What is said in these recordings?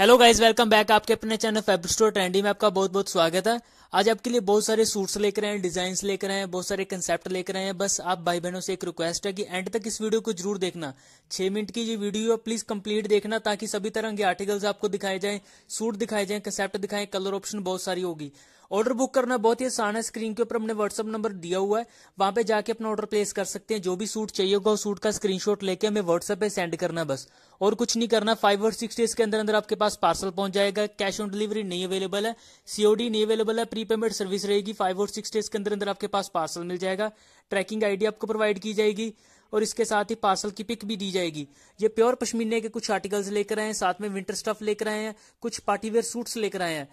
hello guys welcome back आपके अपने channel Feb store trendy में आपका बहुत बहुत स्वागत है आज आपके लिए बहुत सारे सूट्स लेकर आए डिजाइन लेकर आए हैं बहुत सारे कंसेप्ट लेकर आए हैं बस आप भाई बहनों से एक रिक्वेस्ट है कि एंड तक इस वीडियो को जरूर देखना छह मिनट की ये वीडियो है प्लीज कंप्लीट देखना ताकि सभी तरह के आर्टिकल्स आपको दिखाए जाए सूट दिखाए जाए कंसेप्ट दिखाए कलर ऑप्शन बहुत सारी होगी ऑर्डर बुक करना बहुत ही आसान है स्क्रीन के ऊपर हमने व्हाट्सअप नंबर दिया हुआ है वहां पे जाके अपना ऑर्डर प्लेस कर सकते हैं जो भी सूट चाहिए होगा उस सूट का स्क्रीनशॉट लेके हमें व्हाट्सएप पे सेंड करना बस और कुछ नहीं करना फाइव और सिक्स डेज के अंदर अंदर आपके पास पार्सल पहुंच जाएगा कैश ऑन डिलीवरी नहीं अवेलेबल है सीओडी नहीं अवेलेबल है प्री प्री पेमेंट सर्विस रहेगी फाइव और सिक्स डेज के अंदर अंदर आपके पास पार्सल मिल जाएगा ट्रैकिंग आईडी आपको प्रोवाइड की जाएगी और इसके साथ ही पार्सल की पिक भी दी जाएगी ये प्योर पश्मीने के कुछ आर्टिकल्स लेकर आए हैं साथ में विंटर स्टफ लेकर आए हैं कुछ पार्टीवेयर सूट्स लेकर आए हैं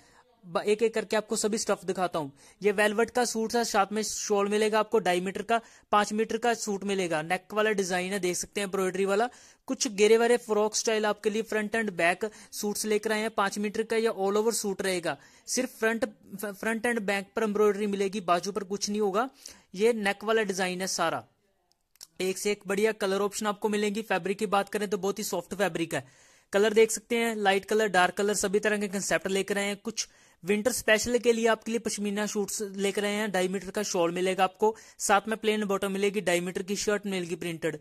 एक एक करके आपको सभी स्टफ दिखाता हूँ ये वेलवेट का सूट है साथ में शॉल मिलेगा आपको ढाई मीटर का पांच मीटर का सूट मिलेगा नेक वाला डिजाइन है देख सकते हैं एम्ब्रॉयडरी वाला कुछ गेरे वाले फ्रॉक स्टाइल आपके लिए फ्रंट एंड बैक सूट्स लेकर आए हैं पांच मीटर का या ऑल ओवर सूट रहेगा सिर्फ फ्रंट फ्रंट एंड बैक पर एम्ब्रॉयडरी मिलेगी बाजू पर कुछ नहीं होगा ये नेक वाला डिजाइन है सारा एक से एक बढ़िया कलर ऑप्शन आपको मिलेंगी फैब्रिक की बात करें तो बहुत ही सॉफ्ट फैब्रिक है कलर देख सकते हैं लाइट कलर डार्क कलर सभी तरह के कंसेप्ट लेकर आए हैं कुछ विंटर स्पेशल के लिए आपके लिए पश्मीना शूट्स लेकर आए हैं ढाई मीटर का शॉल मिलेगा आपको साथ में प्लेन बॉटम मिलेगी डाई मीटर की शर्ट मिलेगी printed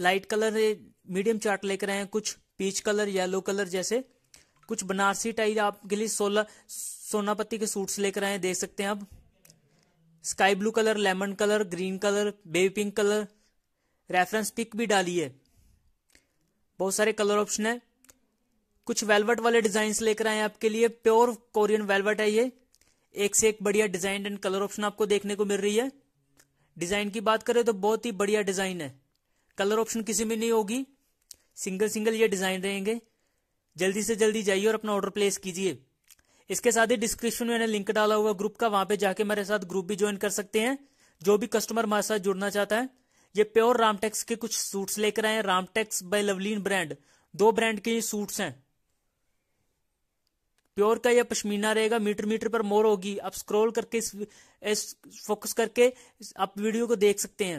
light colour medium chart लेकर आए हैं कुछ पीच कलर येलो कलर जैसे कुछ बनारसी टाइल आपके लिए सोलह सोनापत्ती के सूट्स लेकर आए देख सकते हैं आप sky blue colour lemon colour green colour baby pink colour reference pic भी डाली है बहुत सारे कलर ऑप्शन है कुछ वेलवेट वाले डिजाइन लेकर आए आपके लिए प्योर कोरियन वेलवेट है ये एक से एक बढ़िया डिजाइन एंड कलर ऑप्शन आपको देखने को मिल रही है डिजाइन की बात करें तो बहुत ही बढ़िया डिजाइन है कलर ऑप्शन किसी में नहीं होगी सिंगल सिंगल ये डिजाइन रहेंगे जल्दी से जल्दी जाइए और अपना ऑर्डर प्लेस कीजिए इसके साथ ही डिस्क्रिप्शन में मैंने लिंक डाला हुआ ग्रुप का वहां पे जाके मेरे साथ ग्रुप भी ज्वाइन कर सकते हैं जो भी कस्टमर हमारे साथ जुड़ना चाहता है ये प्योर रामटेक्स के कुछ सूट्स लेकर आए हैं रामटेक्स बाय लवलीन ब्रांड दो ब्रांड के ये सूट्स हैं प्योर का यह पश्मीना रहेगा मीटर मीटर पर मोर होगी आप स्क्रॉल करके इस, इस फोकस करके आप वीडियो को देख सकते हैं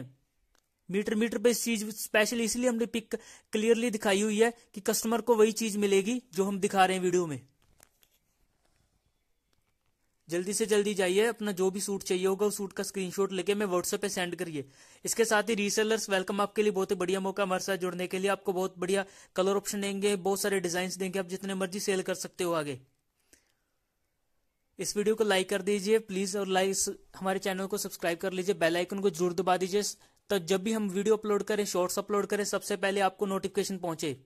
मीटर मीटर पर इस चीज स्पेशल इसलिए हमने पिक क्लियरली दिखाई हुई है कि कस्टमर को वही चीज मिलेगी जो हम दिखा रहे हैं वीडियो में जल्दी से जल्दी जाइए अपना जो भी सूट चाहिए होगा उस सूट का स्क्रीनशॉट लेके मैं व्हाट्सएप पे सेंड करिए इसके साथ ही रीसेलर्स वेलकम आपके लिए बहुत ही बढ़िया मौका हमारे साथ जुड़ने के लिए आपको बहुत बढ़िया कलर ऑप्शन देंगे बहुत सारे डिजाइन देंगे आप जितने मर्जी सेल कर सकते हो आगे इस वीडियो को लाइक कर दीजिए प्लीज और लाइक हमारे चैनल को सब्सक्राइब कर लीजिए बेल आइकन को जरूर दबा दीजिए तो जब भी हम वीडियो अपलोड करें शॉर्ट्स अपलोड करें सबसे पहले आपको नोटिफिकेशन पहुंचे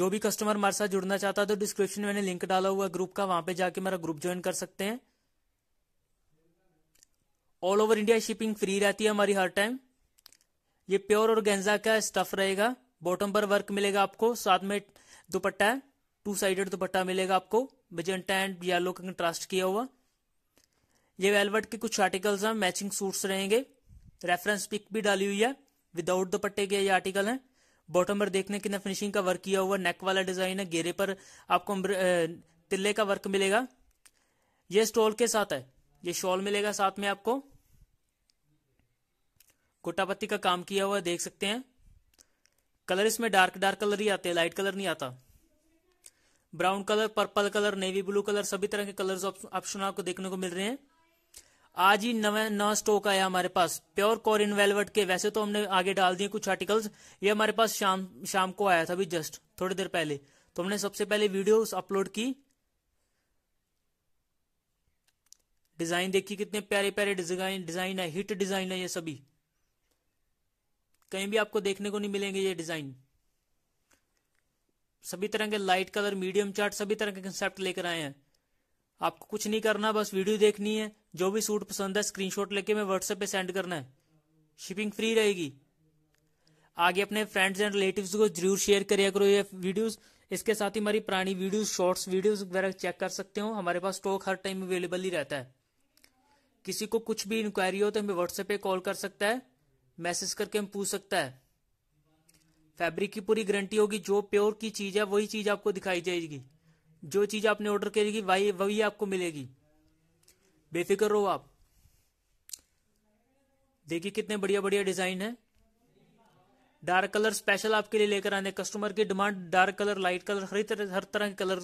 जो भी कस्टमर हमारे साथ जुड़ना चाहता है तो डिस्क्रिप्शन में मैंने लिंक डाला हुआ ग्रुप का वहां पे जाके मेरा ग्रुप ज्वाइन कर सकते हैं all over India shipping free रहती है हमारी हर टाइम ये प्योर और गेंजा का स्टफ रहेगा बॉटम पर वर्क मिलेगा आपको साथ में दुपट्टा है टू साइडेड दुपट्टा तो मिलेगा आपको बेजेंटा एंड येलो का कंट्रास्ट किया हुआ ये वेलवेट के कुछ आर्टिकल्स हैं मैचिंग सूट्स रहेंगे रेफरेंस पिक भी डाली हुई है विदाउट दुपट्टे के ये आर्टिकल हैं बॉटम पर देखने कितना फिनिशिंग का वर्क किया हुआ नेक वाला डिजाइन है घेरे पर आपको तिल्ले का वर्क मिलेगा ये स्टॉल के साथ है ये शॉल मिलेगा साथ में आपको गोटापत्ती का काम किया हुआ देख सकते हैं कलर इसमें डार्क डार्क कलर ही आते हैं लाइट कलर नहीं आता brown colour purple colour navy blue colour सभी तरह के कलर ऑप्शन आपको देखने को मिल रहे हैं आज ही नवा नवा स्टॉक आया हमारे पास प्योर कॉरिन वेलवेट के वैसे तो हमने आगे डाल दिए कुछ आर्टिकल्स ये हमारे पास शाम शाम को आया था अभी जस्ट थोड़ी देर पहले तो हमने सबसे पहले वीडियोस अपलोड की डिजाइन देखिए कितने प्यारे प्यारे डिजाइन डिजाइन है हिट डिजाइन है ये सभी कहीं भी आपको देखने को नहीं मिलेंगे ये डिजाइन सभी तरह के लाइट कलर मीडियम चार्ट सभी तरह के कंसेप्ट लेकर आए हैं आपको कुछ नहीं करना बस वीडियो देखनी है जो भी सूट पसंद है स्क्रीनशॉट लेके मैं व्हाट्सएप पे सेंड करना है शिपिंग फ्री रहेगी आगे अपने फ्रेंड्स एंड रिलेटिव को जरूर शेयर करिया करो ये वीडियोज इसके साथ ही हमारी पुरानी वीडियो शॉर्ट्स वीडियोज वगैरह चेक कर सकते हो हमारे पास स्टॉक हर टाइम अवेलेबल ही रहता है किसी को कुछ भी इंक्वायरी हो तो हमें व्हाट्सएप पे कॉल कर सकता है मैसेज करके हम पूछ सकता है फैब्रिक की पूरी गारंटी होगी जो प्योर की चीज है वही चीज आपको दिखाई जाएगी जो चीज आपने ऑर्डर करेगी वही वही आपको मिलेगी बेफिक्र रहो आप देखिए कितने बढ़िया बढ़िया डिजाइन है डार्क कलर स्पेशल आपके लिए लेकर आने कस्टमर की demand dark colour light colour हर तरह हर तरह के कलर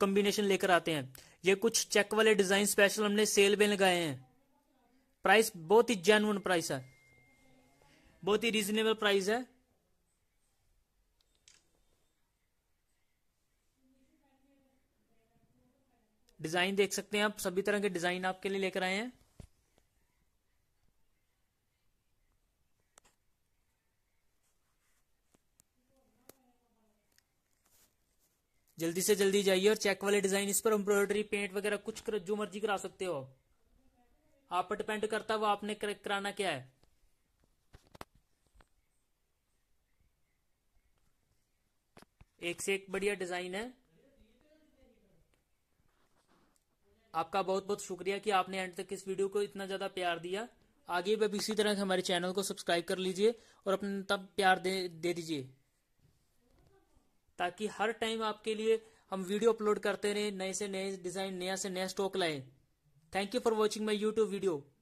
कॉम्बिनेशन लेकर आते हैं ये कुछ चेक वाले डिजाइन स्पेशल हमने सेल में लगाए हैं प्राइस बहुत ही जेनुअन प्राइस है बहुत ही रीजनेबल प्राइस है डिजाइन देख सकते हैं आप सभी तरह के डिजाइन आपके लिए लेकर आए हैं जल्दी से जल्दी जाइए और चेक वाले डिजाइन इस पर एम्ब्रॉयडरी पेंट वगैरह कुछ कर, जो मर्जी करा सकते हो आप पर डिपेंड करता वो आपने कर, कराना क्या है एक से एक बढ़िया डिजाइन है आपका बहुत बहुत शुक्रिया कि आपने एंड तक इस वीडियो को इतना ज्यादा प्यार दिया आगे भी इसी तरह हमारे चैनल को सब्सक्राइब कर लीजिए और अपने तब प्यार दे दे दीजिए ताकि हर टाइम आपके लिए हम वीडियो अपलोड करते रहे नए से नए डिजाइन नया से नया स्टॉक लाए thank you for watching my YouTube video